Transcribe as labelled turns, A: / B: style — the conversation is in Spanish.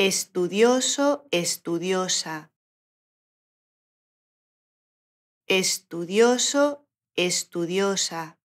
A: estudioso, estudiosa, estudioso, estudiosa.